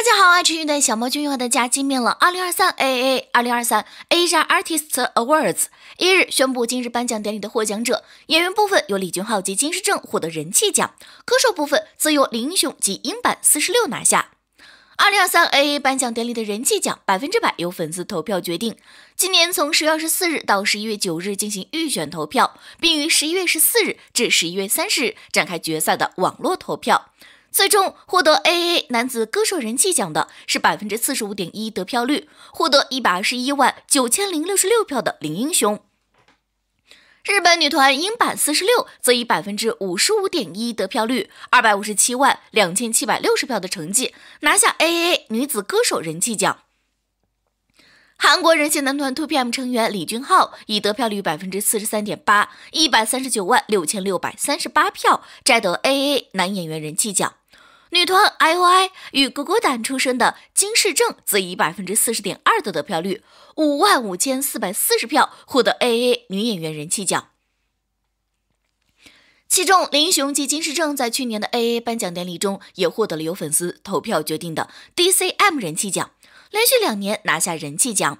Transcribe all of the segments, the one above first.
大家好，爱吃鱼的小猫君又和大家见面了。二零二三 A A 二零二三 A s i Artist a Awards 一日宣布今日颁奖典礼的获奖者。演员部分由李俊昊及金世正获得人气奖。歌手部分则由林英雄及英版四十六拿下。二零二三 A A 颁奖典礼的人气奖百分之百由粉丝投票决定。今年从十月二十四日到十一月九日进行预选投票，并于十一月十四日至十一月三十日展开决赛的网络投票。最终获得 a a 男子歌手人气奖的是百分之四十五点一得票率，获得一百二十一万九千零六十六票的林英雄。日本女团英版四十六则以百分之五十五点一得票率，二百五十七万两千七百六十票的成绩，拿下 a a 女子歌手人气奖。韩国人气男团 T.O.P.M 成员李俊昊以得票率百分之四十三点八，一百三十九万六千六百三十八票摘得 A.A 男演员人气奖。女团 I.O.I 与狗狗胆出身的金世正则以百分之四十点二的得票率，五万五千四百四十票获得 A.A 女演员人气奖。其中林雄及金世正在去年的 A.A 颁奖典礼中也获得了由粉丝投票决定的 D.C.M 人气奖。连续两年拿下人气奖。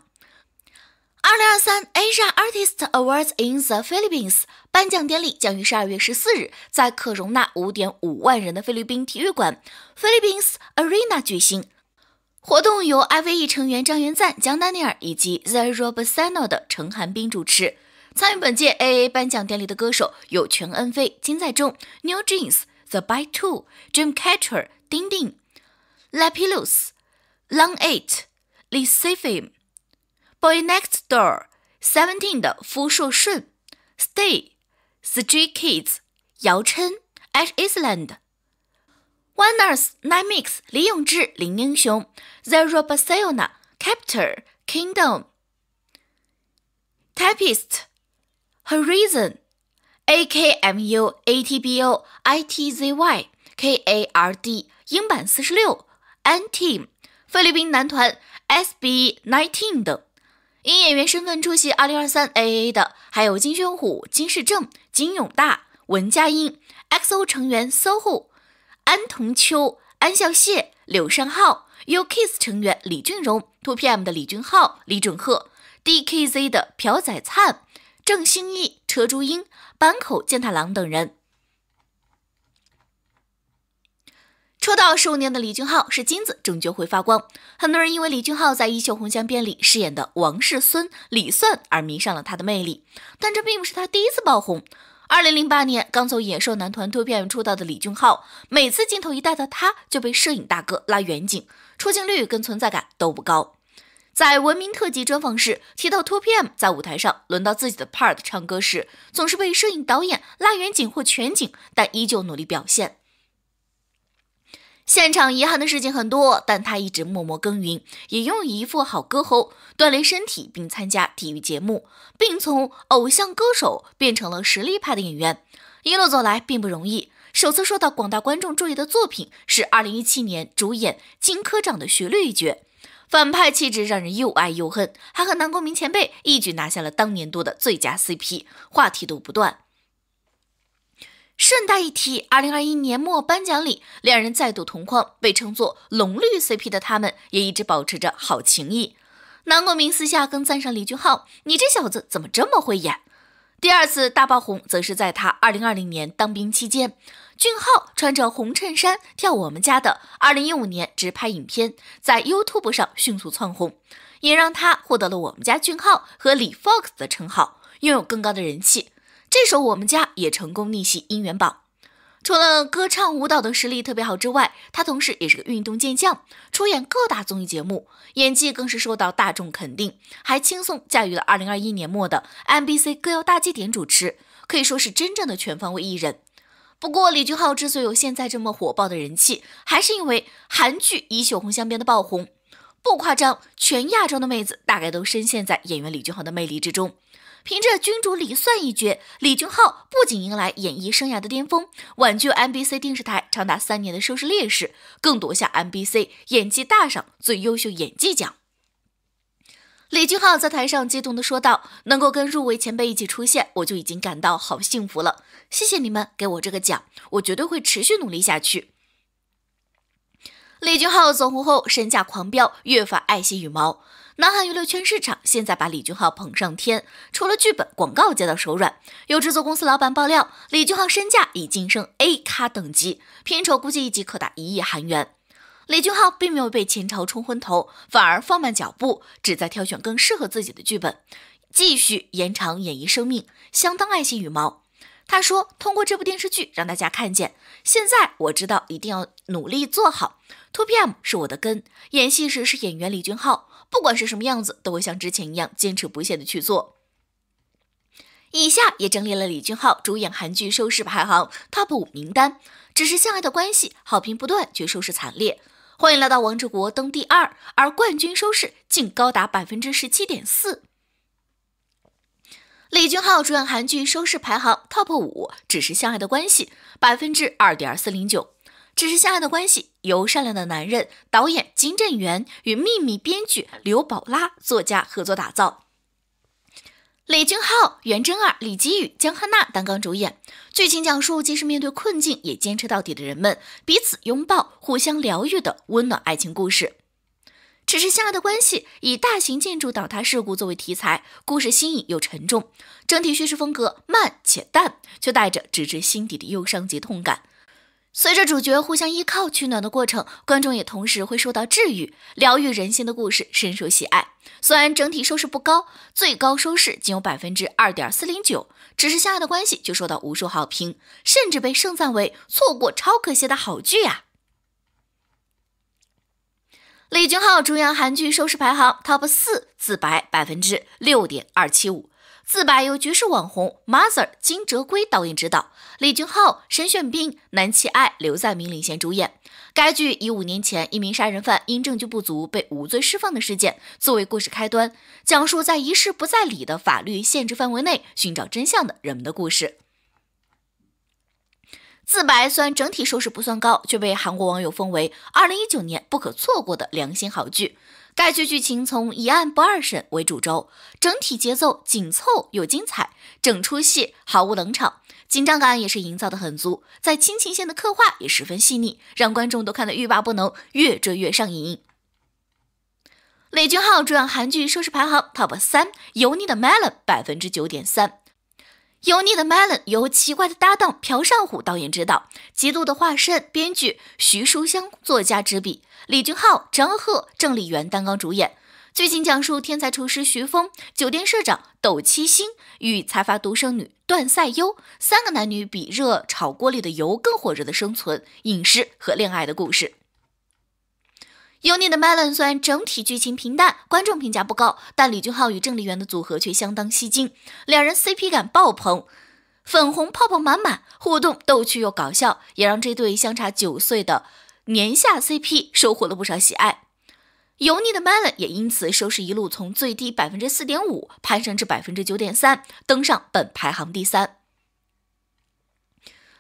二零二三 Asia Artist Awards in the Philippines 颁奖典礼将于十二月十四日在可容纳五点五万人的菲律宾体育馆 Philippines Arena 举行。活动由 IVE 成员张元赞、姜丹尼尔以及 The r o b s a n o 的陈寒冰主持。参与本届 AA 颁奖典礼的歌手有全恩菲、金在中、New Jeans、The B2 Two、e a m c a t c h e r 丁丁、Lapillus。long eight 李 s i f i m boy next door seventeen 的夫硕顺，stay street kids 姚琛 Ash Island one earth nine mix 李永志林英雄 the Robasayona Captor Kingdom Typist Horizon AKMU ATBO ITZY KARD 英版四十六 N Team。菲律宾男团 S B nineteen 以演员身份出席2023 A A 的还有金宣虎、金世正、金永大、文佳音、X O 成员 SOHO、安同秋、安孝燮、柳善浩、U KISS 成员李俊荣、T O P M 的李俊浩、李准赫、D K Z 的朴宰灿、郑兴义、车珠英、坂口健太郎等人。出道十五年的李俊昊是金子，终究会发光。很多人因为李俊昊在《一袖红香》里饰演的王世孙李算而迷上了他的魅力，但这并不是他第一次爆红。二零零八年，刚从野兽男团脱变出道的李俊昊，每次镜头一带到他，就被摄影大哥拉远景，出镜率跟存在感都不高。在《文明特辑》专访时，提到 T.O.P.M 在舞台上轮到自己的 part 唱歌时，总是被摄影导演拉远景或全景，但依旧努力表现。现场遗憾的事情很多，但他一直默默耕耘，也拥有一副好歌喉，锻炼身体，并参加体育节目，并从偶像歌手变成了实力派的演员，一路走来并不容易。首次受到广大观众注意的作品是二零一七年主演《金科长》的徐一角。反派气质让人又爱又恨，还和南宫明前辈一举拿下了当年度的最佳 CP，话题度不断。顺带一提，二零二一年末颁奖礼，两人再度同框，被称作“龙绿 CP” 的他们也一直保持着好情谊。南国明私下更赞赏李俊昊：“你这小子怎么这么会演？”第二次大爆红则是在他二零二零年当兵期间，俊昊穿着红衬衫跳《我们家》的二零一五年直拍影片，在 YouTube 上迅速窜红，也让他获得了“我们家俊昊”和“李 Fox” 的称号，拥有更高的人气。这首我们家也成功逆袭音源榜。除了歌唱舞蹈的实力特别好之外，他同时也是个运动健将，出演各大综艺节目，演技更是受到大众肯定，还轻松驾驭了二零二一年末的 m b c 歌谣大祭典主持，可以说是真正的全方位艺人。不过李俊昊之所以有现在这么火爆的人气，还是因为韩剧《以秀红香》边的爆红。不夸张，全亚洲的妹子大概都深陷在演员李俊昊的魅力之中。凭着《君主李算》一绝，李俊昊不仅迎来演艺生涯的巅峰，挽救 n b c 电视台长达三年的收视劣势，更夺下 n b c 演技大赏最优秀演技奖。李俊浩在台上激动地说道：“能够跟入围前辈一起出现，我就已经感到好幸福了。谢谢你们给我这个奖，我绝对会持续努力下去。”李俊浩走红后，身价狂飙，越发爱惜羽毛。南韩娱乐圈市场现在把李俊浩捧上天，除了剧本，广告接到手软。有制作公司老板爆料，李俊浩身价已晋升 A 咖等级，片酬估计一集可达一亿韩元。李俊浩并没有被前朝冲昏头，反而放慢脚步，旨在挑选更适合自己的剧本，继续延长演艺生命，相当爱惜羽毛。他说：“通过这部电视剧让大家看见，现在我知道一定要努力做好。T O P M 是我的根，演戏时是演员李俊浩，不管是什么样子，都会像之前一样坚持不懈的去做。以下也整理了李俊昊主演韩剧收视排行 TOP 五名单，《只是相爱的关系》好评不断却收视惨烈。欢迎来到王志国登第二，而冠军收视竟高达百分之十七点四。李俊昊主演韩剧收视排行 TOP 五，《只是相爱的关系》百分之二点四零九。《只是相爱的关系》由善良的男人导演金正元与秘密编剧刘宝拉、作家合作打造，李俊昊、袁真二、李基宇、江汉娜担纲主演。剧情讲述即使面对困境也坚持到底的人们彼此拥抱、互相疗愈的温暖爱情故事。《只是相爱的关系》以大型建筑倒塌事故作为题材，故事新颖又沉重，整体叙事风格慢且淡，却带着直至心底的忧伤及痛感。随着主角互相依靠取暖的过程，观众也同时会受到治愈、疗愈人心的故事深受喜爱。虽然整体收视不高，最高收视仅有百分之二点四零九，只是相爱的关系就受到无数好评，甚至被盛赞为错过超可惜的好剧啊！李俊昊主演韩剧收视排行 TOP 四，自白百分之六点二七五。《自白》由局势网红 mother 金哲圭导演执导，李俊昊、申炫彬、南济爱、刘在明领衔主演。该剧以五年前一名杀人犯因证据不足被无罪释放的事件作为故事开端，讲述在一事不在理的法律限制范围内寻找真相的人们的故事。《自白》虽然整体收视不算高，却被韩国网友封为二零一九年不可错过的良心好剧。该剧剧情从一案不二审为主轴，整体节奏紧凑又精彩，整出戏毫无冷场，紧张感也是营造的很足。在亲情线的刻画也十分细腻，让观众都看得欲罢不能，越追越上瘾。李俊浩主演韩剧收视排行 top 三，《油腻的 Melon》百分之九点三，《油腻的 Melon》由奇怪的搭档朴尚虎导演执导，极度的化身编剧徐淑香作家执笔。李俊昊、张赫、郑丽媛担纲主演，剧情讲述天才厨师徐峰、酒店社长斗七星与财阀独生女段赛优三个男女比热炒锅里的油更火热的生存、饮食和恋爱的故事。《Unit 油腻的 o n 虽然整体剧情平淡，观众评价不高，但李俊昊与郑丽媛的组合却相当吸睛，两人 CP 感爆棚，粉红泡泡满满，互动逗趣又搞笑，也让这对相差九岁的。年下 CP 收获了不少喜爱，油腻的 melon 也因此收视一路从最低百分之四点五攀升至百分之九点三，登上本排行第三。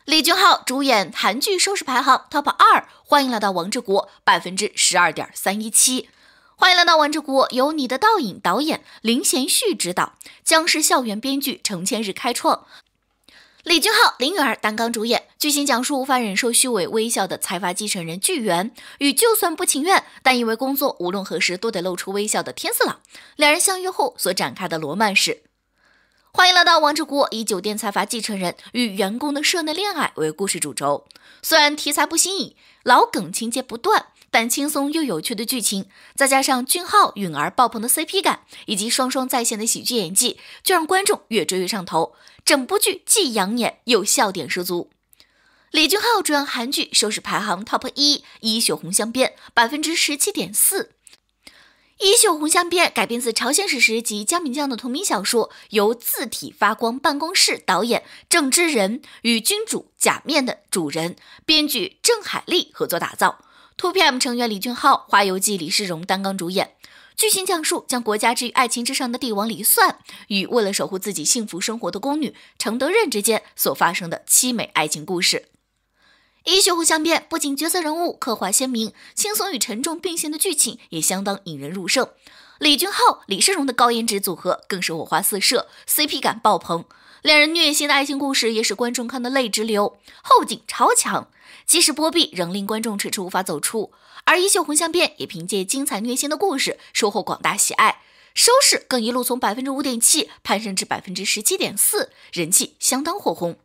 李俊昊主演韩剧收视排行 top 二，欢迎来到王志国百分之十二点三一七，欢迎来到王志国，由你的倒影导演林贤旭执导，僵尸校园编剧程千日开创。李俊昊、林允儿担纲主演，剧情讲述无法忍受虚伪微笑的财阀继承人巨源，与就算不情愿，但因为工作无论何时都得露出微笑的天赐郎，两人相遇后所展开的罗曼史。欢迎来到《王之国》，以酒店财阀继承人与员工的社内恋爱为故事主轴。虽然题材不新颖，老梗情节不断，但轻松又有趣的剧情，再加上俊浩、允儿爆棚的 CP 感，以及双双在线的喜剧演技，就让观众越追越上头。整部剧既养眼又笑点十足。李俊浩主演韩剧收视排行 TOP 一，《一血红镶边》百分之十七点四。《衣袖红镶边》改编自朝鲜史实及姜敏酱的同名小说，由字体发光办公室导演郑之仁与君主假面的主人编剧郑海利合作打造。T.P.M 成员李俊昊、花游记李世荣担纲主演。剧情讲述将国家置于爱情之上的帝王李算与为了守护自己幸福生活的宫女程德任之间所发生的凄美爱情故事。《一袖红相变》不仅角色人物刻画鲜明，轻松与沉重并行的剧情也相当引人入胜。李俊昊、李世荣的高颜值组合更是火花四射，CP 感爆棚。两人虐心的爱情故事也使观众看得泪直流，后劲超强，即使波毕仍令观众迟迟无法走出。而《一袖红相变》也凭借精彩虐心的故事收获广大喜爱，收视更一路从百分之五点七攀升至百分之十七点四，人气相当火红。